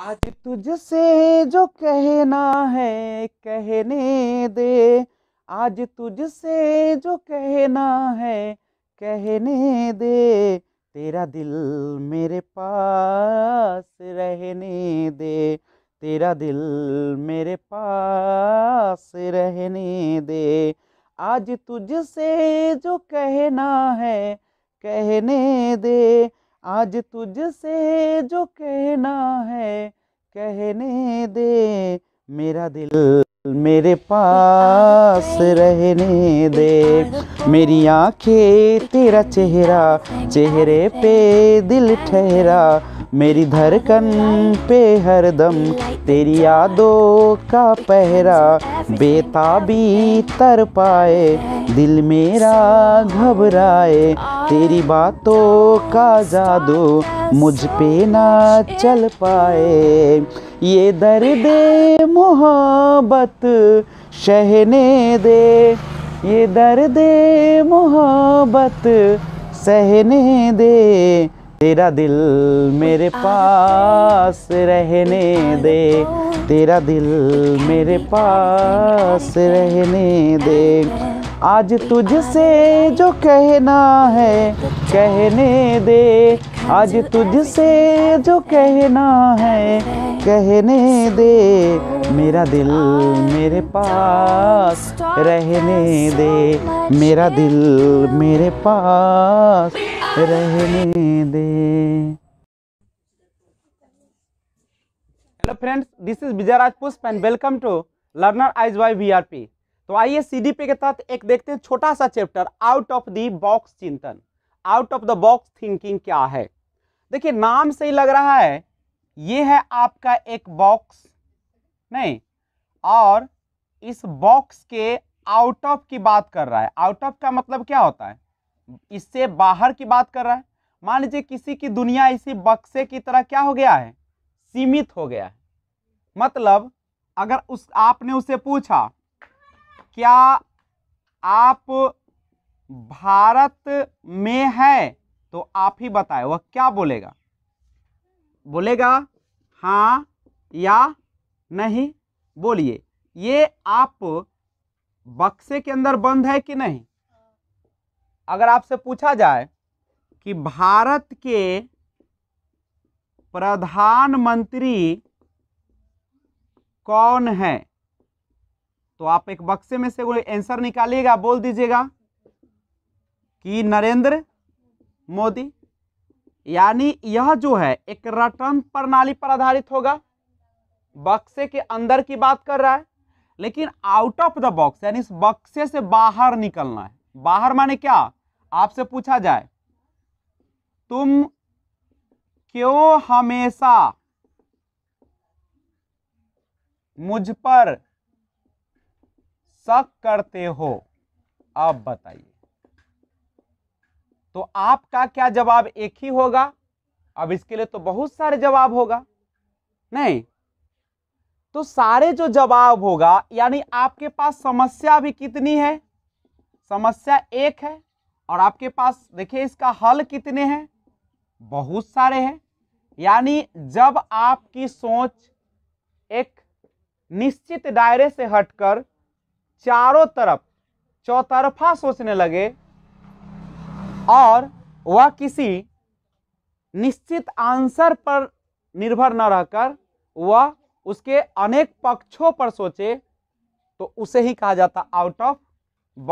आज तुझसे जो कहना है कहने दे आज तुझसे जो कहना है कहने दे तेरा दिल मेरे पास रहने दे तेरा दिल मेरे पास रहने दे आज तुझसे जो कहना है कहने दे आज तुझसे जो कहना है कहने दे मेरा दिल मेरे पास रहने दे मेरी आंखें तेरा चेहरा चेहरे पे दिल ठहरा मेरी धड़कन पे हर दम तेरी यादों का पहरा बेताबी तर पाए दिल मेरा घबराए तेरी बातों का जादू मुझ पे ना चल पाए ये दर्द मोहब्बत सहने दे ये दर्द मोहब्बत सहने दे तेरा दिल मेरे पास रहने दे तो तेरा दिल मेरे पास रहने दे आज तुझसे जो कहना है कहने दे आज तुझसे जो कहना है कहने दे मेरा दिल मेरे तो पास रहने दे मेरा दिल मेरे पास रहने दे hello friends this is Vijay Rajpushp and welcome to learner eyes Y P तो आइए सीडीपी के तहत एक देखते हैं छोटा सा chapter out of the box चिंतन out of the box thinking क्या है देखिए नाम से ही लग रहा है ये है आपका एक बॉक्स नहीं और इस बॉक्स के आउट ऑफ की बात कर रहा है आउट ऑफ का मतलब क्या होता है इससे बाहर की बात कर रहा है मान लीजिए किसी की दुनिया इसी बक्से की तरह क्या हो गया है सीमित हो गया है मतलब अगर उस आपने उसे पूछा क्या आप भारत में है तो आप ही बताए वह क्या बोलेगा बोलेगा हाँ या नहीं बोलिए ये आप बक्से के अंदर बंद है कि नहीं अगर आपसे पूछा जाए कि भारत के प्रधानमंत्री कौन है तो आप एक बक्से में से कोई आंसर निकालिएगा बोल दीजिएगा कि नरेंद्र मोदी यानी यह जो है एक रटन प्रणाली पर आधारित होगा बक्से के अंदर की बात कर रहा है लेकिन आउट ऑफ द बॉक्स यानी इस बक्से से बाहर निकलना है बाहर माने क्या आपसे पूछा जाए तुम क्यों हमेशा मुझ पर शक करते हो आप बताइए तो आपका क्या जवाब एक ही होगा अब इसके लिए तो बहुत सारे जवाब होगा नहीं तो सारे जो जवाब होगा यानी आपके पास समस्या भी कितनी है समस्या एक है और आपके पास देखिए इसका हल कितने हैं बहुत सारे हैं यानी जब आपकी सोच एक निश्चित दायरे से हटकर चारों तरफ चौतरफा सोचने लगे और वह किसी निश्चित आंसर पर निर्भर न रहकर वह उसके अनेक पक्षों पर सोचे तो उसे ही कहा जाता out of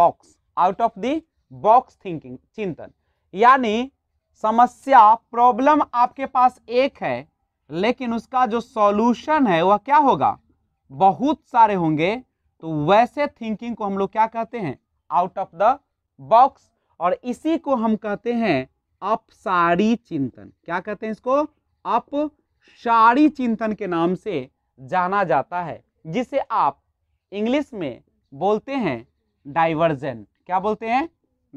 box out of the box thinking चिंतन यानी समस्या प्रॉब्लम आपके पास एक है लेकिन उसका जो सॉल्यूशन है वह क्या होगा बहुत सारे होंगे तो वैसे थिंकिंग को हम लोग क्या कहते हैं आउट ऑफ द बॉक्स और इसी को हम कहते हैं अपसारी चिंतन क्या कहते हैं इसको अपसारी चिंतन के नाम से जाना जाता है जिसे आप इंग्लिश में बोलते हैं डाइवर्जेंट क्या बोलते हैं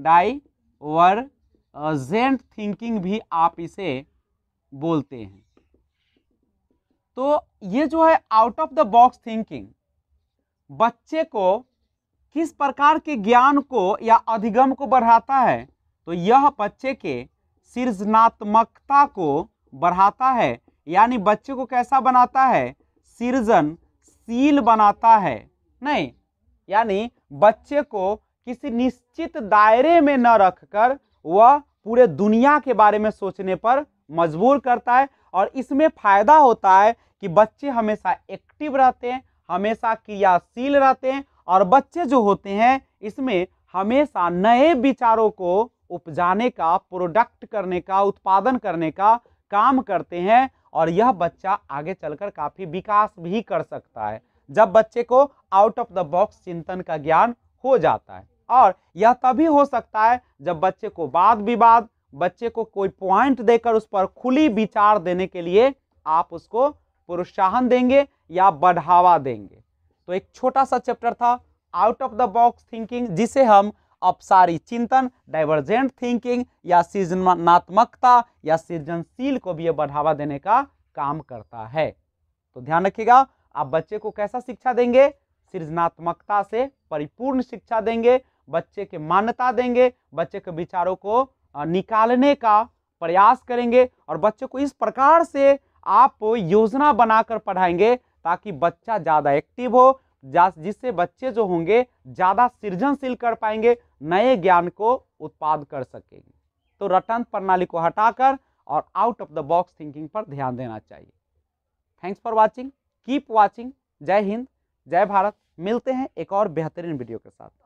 डाइवर्जेंट थिंकिंग भी आप इसे बोलते हैं तो ये जो है out of the box thinking बच्चे को किस प्रकार के ज्ञान को या अधिगम को बढ़ाता है तो यह बच्चे के सृजनात्मकता को बढ़ाता है यानी बच्चे को कैसा बनाता है सृजनशील बनाता है नहीं यानी बच्चे को किसी निश्चित दायरे में न रखकर वह पूरे दुनिया के बारे में सोचने पर मजबूर करता है और इसमें फायदा होता है कि बच्चे हमेशा एक्टिव रहते हैं हमेशा क्रियाशील रहते हैं और बच्चे जो होते हैं इसमें हमेशा नए विचारों को उपजाने का प्रोडक्ट करने का उत्पादन करने का काम करते हैं और यह बच्चा आगे चलकर काफ़ी विकास भी कर सकता है जब बच्चे को आउट ऑफ द बॉक्स चिंतन का ज्ञान हो जाता है और यह तभी हो सकता है जब बच्चे को वाद विवाद बच्चे को कोई पॉइंट देकर उस पर खुली विचार देने के लिए आप उसको प्रोत्साहन देंगे या बढ़ावा देंगे तो एक छोटा सा चैप्टर था out of the box thinking जिसे हम अपसारी चिंतन डाइवर्जेंट थिंकिंग या सृजनात्मकता या सृजनशील को भी यह बढ़ावा देने का काम करता है तो ध्यान रखिएगा आप बच्चे को कैसा शिक्षा देंगे सृजनात्मकता से परिपूर्ण शिक्षा देंगे बच्चे के मान्यता देंगे बच्चे के विचारों को निकालने का प्रयास करेंगे और बच्चे को इस प्रकार से आप योजना बनाकर पढ़ाएंगे ताकि बच्चा ज़्यादा एक्टिव हो जिससे बच्चे जो होंगे ज़्यादा सृजनशील कर पाएंगे नए ज्ञान को उत्पाद कर सकेंगे तो रटन प्रणाली को हटाकर और out of the box thinking पर ध्यान देना चाहिए thanks for watching keep watching जय हिंद जय भारत मिलते हैं एक और बेहतरीन वीडियो के साथ